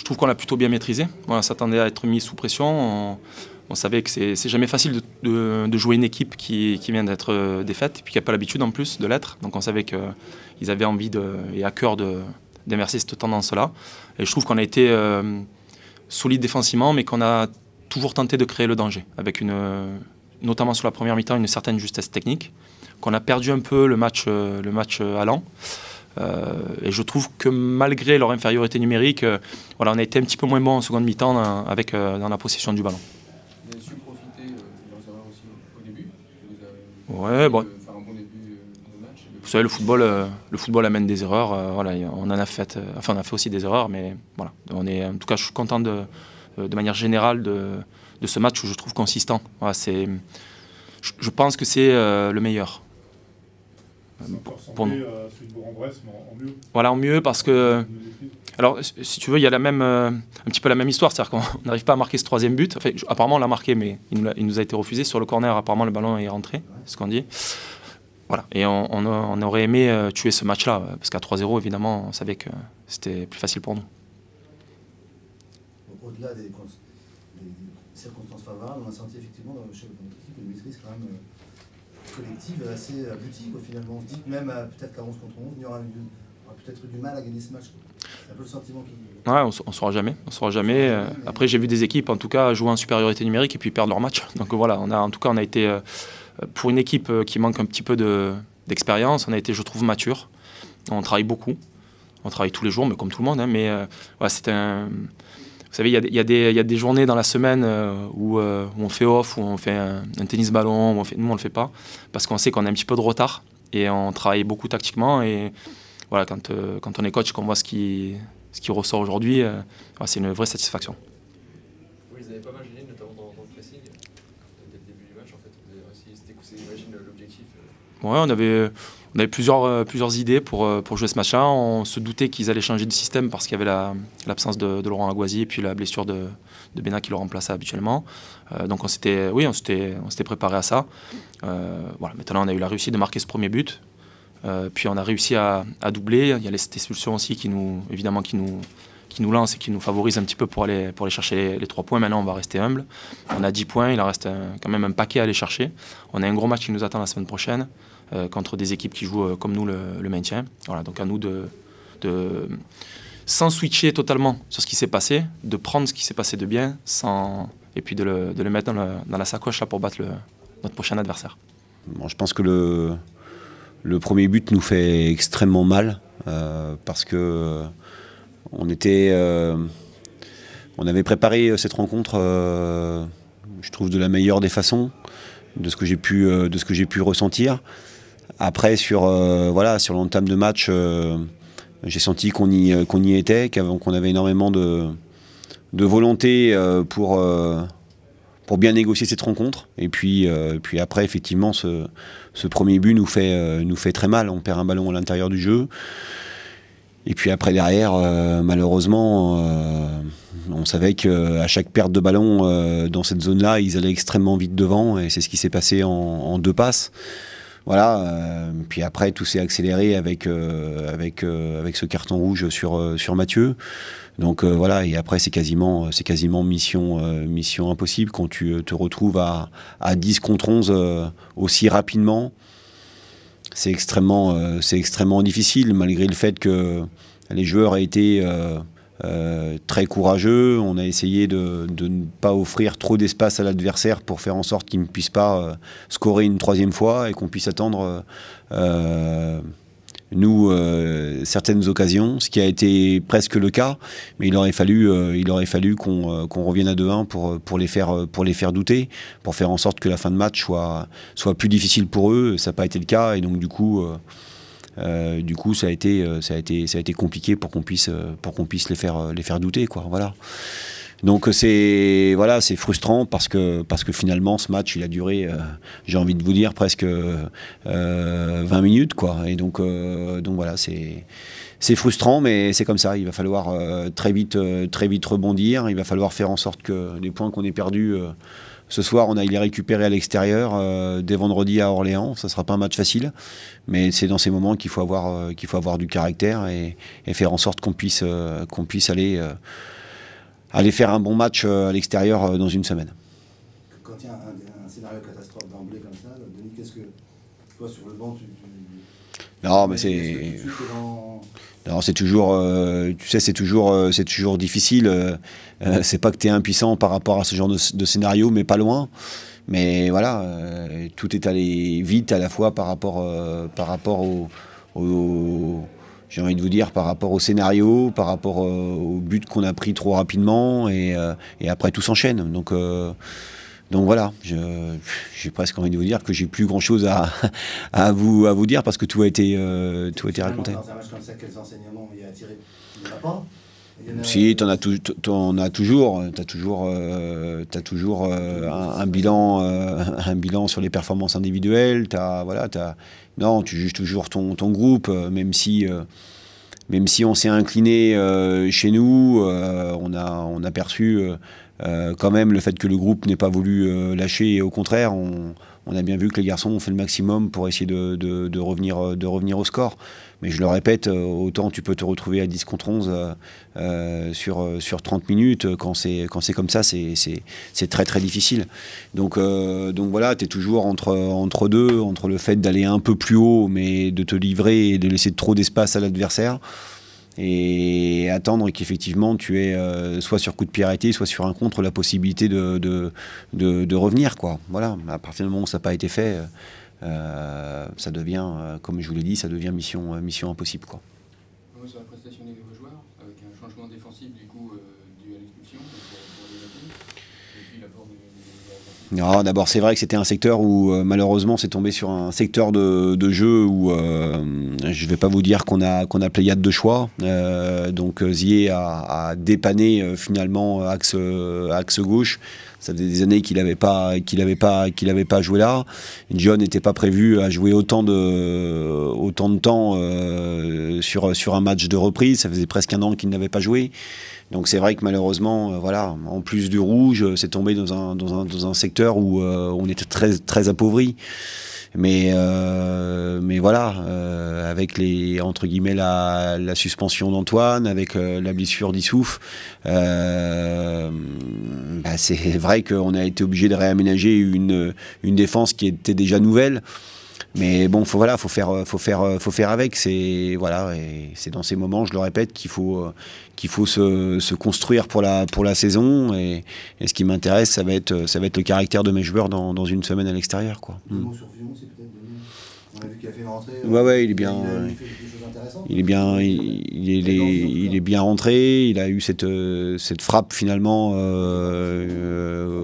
je trouve qu'on l'a plutôt bien maîtrisé. On s'attendait à être mis sous pression. On, savait que c'est jamais facile de, jouer une équipe qui, vient d'être euh, défaite et puis qui n'a pas l'habitude en plus de l'être. Donc on savait qu'ils avaient envie et à cœur d'inverser cette tendance-là. Et je trouve qu'on a été euh, solide défensivement, mais qu'on a toujours tenté de créer le danger, avec une, euh, notamment sur la première mi-temps une certaine justesse technique, qu'on a perdu un peu le match, le match allant. Euh, et je trouve que malgré leur infériorité numérique, euh, voilà, on a été un petit peu moins bon en seconde mi-temps dans, avec, euh, dans la possession du ballon. Vous au début Ouais, bon. Vous savez, le football, le football amène des erreurs. voilà, on en a fait, enfin, on a fait aussi des erreurs, mais voilà. On est, en tout cas, je suis content de, manière générale de, ce match où je trouve consistant. Voilà, c'est, je pense que c'est le meilleur. Pour nous. Euh, voilà, en mieux parce que. Alors, si tu veux, il y a la même, euh, un petit peu la même histoire, c'est-à-dire qu'on n'arrive pas à marquer ce troisième but. apparemment, on l'a marqué, mais il nous a, été refusé sur le corner. Apparemment, le ballon est rentré, c'est ce qu'on dit. Voilà, et on, aurait aimé euh, tuer ce match-là, parce qu'à 3-0, évidemment, on savait que c'était plus facile pour nous. Au-delà des, circonstances favorables, on a senti effectivement dans le chef de équipe le maîtrise quand même collective assez aboutie. Finalement, on se dit même peut-être qu'à 11 contre 11, il y aura, peut-être du mal à gagner ce match. C'est un peu le sentiment qui. Ouais, on, saura jamais. On saura jamais. Euh, après, j'ai vu des équipes, en tout cas, jouer en supériorité numérique et puis perdre leur match. Donc voilà, en tout cas, on a été euh, pour une équipe euh, qui manque un petit peu d'expérience. on a été, je trouve, mature. On travaille beaucoup. On travaille tous les jours, mais comme tout le monde. Hein, mais c'est un vous savez, il y, a des journées dans la semaine euh, euh, où, on fait off, où on fait un, tennis ballon, où on fait, nous on le fait pas, parce qu'on sait qu'on a un petit peu de retard et on travaille beaucoup tactiquement. Et voilà, quand, euh, quand on est coach, qu'on voit ce qui, ce qui ressort aujourd'hui, c'est une vraie satisfaction. Oui, vous avez pas mal gêné, notamment dans, le pressing, dès le début du match, en fait. C'était quoi, imagine l'objectif Ouais, on avait on avait plusieurs, euh, idées euh, pour, jouer ce match-là. On se doutait qu'ils allaient changer de système parce qu'il y avait l'absence de, Laurent Aguazi et puis la blessure de, de qui le remplaçait habituellement. Euh, donc on s'était oui, on s'était préparé à ça. voilà, maintenant on a eu la réussite de marquer ce premier but. puis on a réussi à, doubler. Il y a cette expulsion aussi qui nous, évidemment, qui nous, qui nous lance et qui nous favorise un petit peu pour aller, pour chercher les, trois points. Maintenant, on va rester humble. On a 10 points, il en reste quand même un paquet à aller chercher. On a un gros match qui nous attend la semaine prochaine contre euh, des équipes qui jouent euh, comme nous le, maintien. Voilà, donc à nous de, de sans switcher totalement sur ce qui s'est passé, de prendre ce qui s'est passé de bien, sans, et puis de le, mettre dans, la sacoche là, pour battre notre prochain adversaire. Bon, je pense que le, premier but nous fait extrêmement mal, euh, parce que on était... on avait préparé cette rencontre, je trouve, de la meilleure des façons, de ce que j'ai pu, de ce que pu ressentir. Après, sur, euh, voilà, sur l'entame de match, euh, j'ai senti qu'on y, euh, y était, qu'on avait énormément de, volonté pour, pour bien négocier cette rencontre. Et puis, puis après, effectivement, ce, premier but nous fait, nous fait très mal. On perd un ballon à l'intérieur du jeu. Et puis après, derrière, malheureusement, on savait qu'à chaque perte de ballon dans cette zone-là, ils allaient extrêmement vite devant. Et c'est ce qui s'est passé en, deux passes. Voilà. Euh, puis après, tout s'est accéléré avec, euh, avec, euh, avec ce carton rouge sur, sur Mathieu. Donc voilà, et après c'est quasiment, c'est quasiment mission, mission impossible quand tu te retrouves à, 10 contre 11 aussi rapidement. C'est extrêmement, c'est extrêmement difficile malgré le fait que les joueurs aient été euh, très courageux. On a essayé de, ne pas offrir trop d'espace à l'adversaire pour faire en sorte qu'il ne puisse pas euh, scorer une troisième fois et qu'on puisse attendre, euh, nous, certaines occasions, ce qui a été presque le cas. Mais il aurait fallu, il aurait fallu qu'on revienne à 2-1 pour, pour, les faire, pour les faire douter, pour faire en sorte que la fin de match soit, soit plus difficile pour eux. Ça n'a pas été le cas et donc du coup... Euh, du coup, ça a été, euh, ça a été, ça a été compliqué pour qu'on puisse, euh, pour qu'on puisse les faire, les faire douter, quoi. Voilà. Donc c'est voilà, c'est frustrant parce que parce que finalement ce match il a duré, j'ai envie de vous dire presque 20 minutes quoi. Et donc donc voilà c'est c'est frustrant mais c'est comme ça. Il va falloir très vite très vite rebondir. Il va falloir faire en sorte que les points qu'on ait perdus ce soir, on a, il est récupéré à l'extérieur euh, dès vendredi à Orléans. Ça ne sera pas un match facile, mais c'est dans ces moments qu'il faut, avoir, euh, qu'il faut avoir du caractère et, faire en sorte qu'on puisse, euh, qu'on puisse aller, aller faire un bon match à l'extérieur dans une semaine. Quand il y a un, scénario catastrophe d'emblée comme ça, Denis, qu'est-ce que toi sur le banc tu, Non, mais c'est. Alors c'est toujours, euh, tu sais, c'est toujours, euh, c'est toujours difficile. Euh, c'est pas que tu es impuissant par rapport à ce genre de, scénario, mais pas loin. Mais voilà, tout est allé vite à la fois par rapport, par rapport au, j'ai envie de vous dire, par rapport au scénario, par rapport au but qu'on a pris trop rapidement, et, et après tout s'enchaîne. Donc donc voilà, j'ai presque envie de vous dire que j'ai plus grand chose à, vous, à vous dire parce que tout a été, euh, tout a été raconté. quels enseignements Si, tu en as, toujours, tu as toujours, euh, toujours euh, un, bilan, un bilan sur les performances individuelles. voilà, as... non, tu juges toujours ton, ton groupe, même si, même si on s'est incliné chez nous, on, a, on a perçu euh, quand même, le fait que le groupe n'ait pas voulu euh, lâcher, et au contraire, on, a bien vu que les garçons ont fait le maximum pour essayer de, euh, revenir, au score. Mais je le répète, autant tu peux te retrouver à 10 contre 11 sur, 30 minutes, quand c'est comme ça, c'est très très difficile. Donc, voilà, tu es toujours entre deux, entre le fait d'aller un peu plus haut, mais de te livrer et de laisser trop d'espace à l'adversaire et attendre qu'effectivement tu aies euh, soit sur coup de pied soit sur un contre la possibilité de, de, revenir. Quoi. Voilà, à partir du moment où ça n'a pas été fait, euh, euh, ça devient, comme je vous l'ai dit, ça devient mission, mission impossible. Quoi. Sur la prestation des joueurs, avec un changement défensif du coup dû à l'expulsion ah, d'abord, c'est vrai que c'était un secteur où euh, malheureusement c'est tombé sur un secteur de, jeu où euh, je ne vais pas vous dire qu'on a, qu'on a pléiade de choix. Euh, donc Zier a, a dépanné finalement axe, axe gauche. Ça faisait des années qu'il n'avait pas, qu'il avait pas, qu'il avait pas joué là. John n'était pas prévu à jouer autant de, autant de temps euh, sur, sur un match de reprise. Ça faisait presque un an qu'il n'avait pas joué. Donc c'est vrai que malheureusement, euh, voilà, en plus du rouge, c'est tombé dans un, dans un, secteur où euh, on était très, très appauvri mais mais voilà avec les entre guillemets la, suspension d'Antoine avec la blessure d'Issouf bah, c'est vrai qu'on a été obligé de réaménager une, une défense qui était déjà nouvelle. Mais bon, faut, voilà, faut faire, faut faire, faut faire avec. C'est voilà, c'est dans ces moments, je le répète, qu'il faut, qu'il faut se, construire pour la, pour la saison. Et, ce qui m'intéresse, ça va être, ça va être le caractère de mes joueurs dans, dans une semaine à l'extérieur, quoi. On Ouais, ouais, il est euh, bien. Il, est bien, il, il, est, il, est, bien rentré. Il a eu cette, euh, cette frappe finalement euh,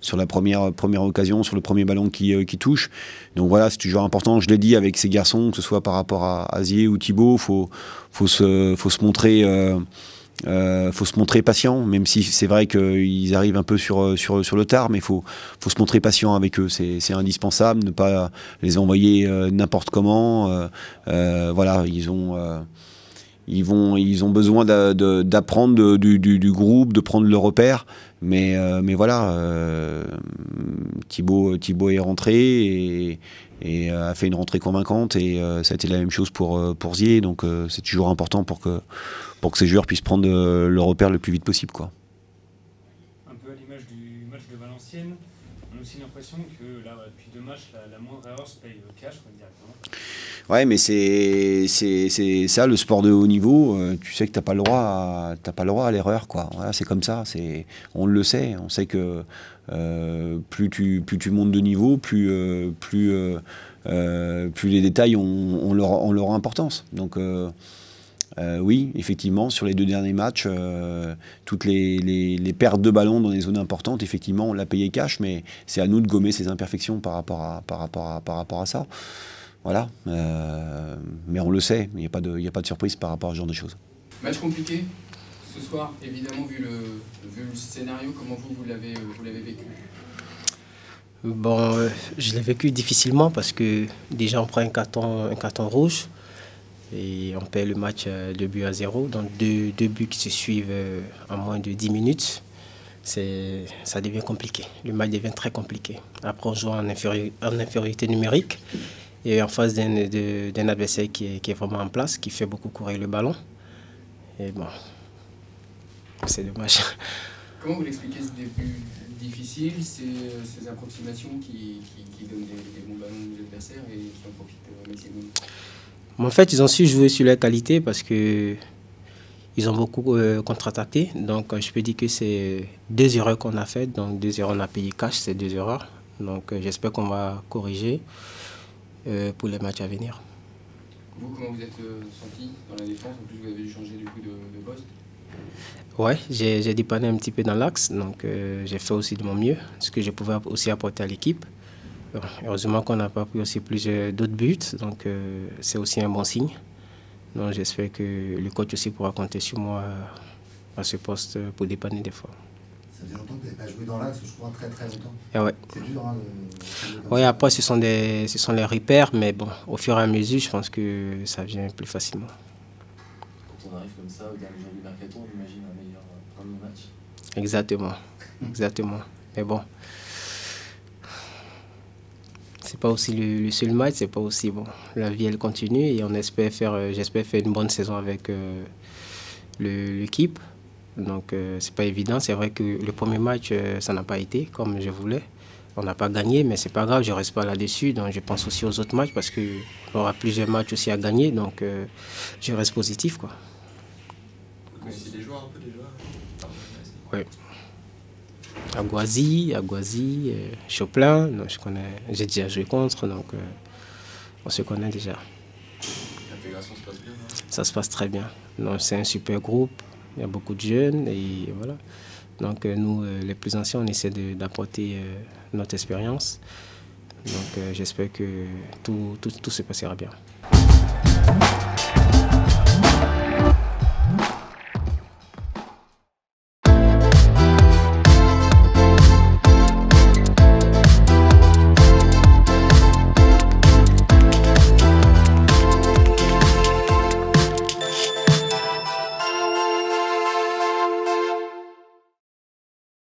sur la première, première occasion, sur le premier ballon qui, qui touche. Donc voilà, c'est toujours important. Je l'ai dit avec ces garçons, que ce soit par rapport à Azier ou Thibaut, faut faut se faut se montrer. Euh, faut se montrer patient, même si c'est vrai qu'ils arrivent un peu sur, euh, sur, sur le tard, mais il faut, faut se montrer patient avec eux. C'est indispensable, ne pas les envoyer euh, n'importe comment. Euh, euh, voilà, ils ont ils, vont, ils ont besoin d'apprendre du, groupe, de prendre le repère. Mais, euh, mais voilà, euh, Thibaut, Thibaut, est rentré et, euh, a fait une rentrée convaincante. Et ça a été la même chose pour, pour Zier. Donc c'est toujours important pour que, pour que ces joueurs puissent prendre le repère le plus vite possible. Quoi. Un peu à l'image du match de Valenciennes aussi l'impression que depuis deux matchs, la, moindre erreur se paye cash Ouais, mais c'est ça le sport de haut niveau. Euh, tu sais que tu pas le droit, pas le droit à l'erreur, quoi. Voilà, c'est comme ça. C'est on le sait. On sait que euh, plus tu plus tu montes de niveau, plus euh, plus plus les détails ont, leur, ont leur importance. Donc euh, oui, effectivement, sur les deux derniers matchs, euh, toutes les, pertes de ballons dans les zones importantes, effectivement, on l'a payé cash, mais c'est à nous de gommer ces imperfections par rapport à, par rapport à, ça. Voilà. Euh, mais on le sait, il n'y a, pas de, surprise par rapport à ce genre de choses. Match compliqué ce soir, évidemment, vu le, scénario, comment vous, l'avez vécu Bon, je l'ai vécu difficilement parce que déjà on prend un carton, un carton rouge. Et on perd le match 2 euh, buts à 0. Donc deux, deux, buts qui se suivent euh, en moins de 10 minutes, ça devient compliqué. Le match devient très compliqué. Après, on joue en, infériorité, numérique et en face d'un adversaire qui est, vraiment en place, qui fait beaucoup courir le ballon. Et bon, c'est dommage. Comment vous l'expliquez ce début difficile, ces, ces approximations qui, donnent des, bons ballons aux adversaires et qui en profitent au euh, en fait, ils ont su jouer sur leur qualité parce que ils ont beaucoup euh, contre-attaqué. Donc, euh, je peux dire que c'est deux erreurs qu'on a faites. Donc, deux erreurs, on a payé cash c'est deux erreurs. Donc, euh, j'espère qu'on va corriger pour les matchs à venir. Vous, comment vous êtes senti dans la défense En plus, vous avez dû changer de, poste Ouais, j'ai dépanné un petit peu dans l'axe. Donc, j'ai fait aussi de mon mieux, ce que je pouvais aussi apporter à l'équipe. Heureusement qu'on n'a pas pris aussi plusieurs d'autres buts, donc euh, c'est aussi un bon signe. Donc j'espère que le coach aussi pourra compter sur moi euh, à ce poste pour dépanner des fois. Ça fait longtemps que tu n'avez pas joué dans l'axe, je crois, très très longtemps. Ah oui, hein, après, ce sont, des, ce les repères, mais bon, au fur et à mesure, je pense que ça vient plus facilement. Quand on arrive comme ça, au dernier jour du mercato, on imagine un meilleur euh, premier match Exactement, exactement. Mais bon, c'est pas aussi le, seul match, c'est pas aussi bon. La vie elle continue et on espère faire, euh, j'espère faire une bonne saison avec euh, l'équipe. Donc euh, c'est pas évident. C'est vrai que le premier match ça n'a pas été comme je voulais. On n'a pas gagné, mais c'est pas grave. Je reste pas là-dessus. Donc je pense aussi aux autres matchs parce qu'il y aura plusieurs matchs aussi à gagner. Donc je reste positif quoi. Aguazi, Aguazi, euh, Chopin, je connais, j'ai déjà joué contre, donc euh, on se connaît déjà. L'intégration se passe bien hein Ça se passe très bien. c'est un super groupe, il y a beaucoup de jeunes et voilà. Donc, euh, nous, les plus anciens, on essaie d'apporter notre expérience. Donc, j'espère que tout, tout se passera bien.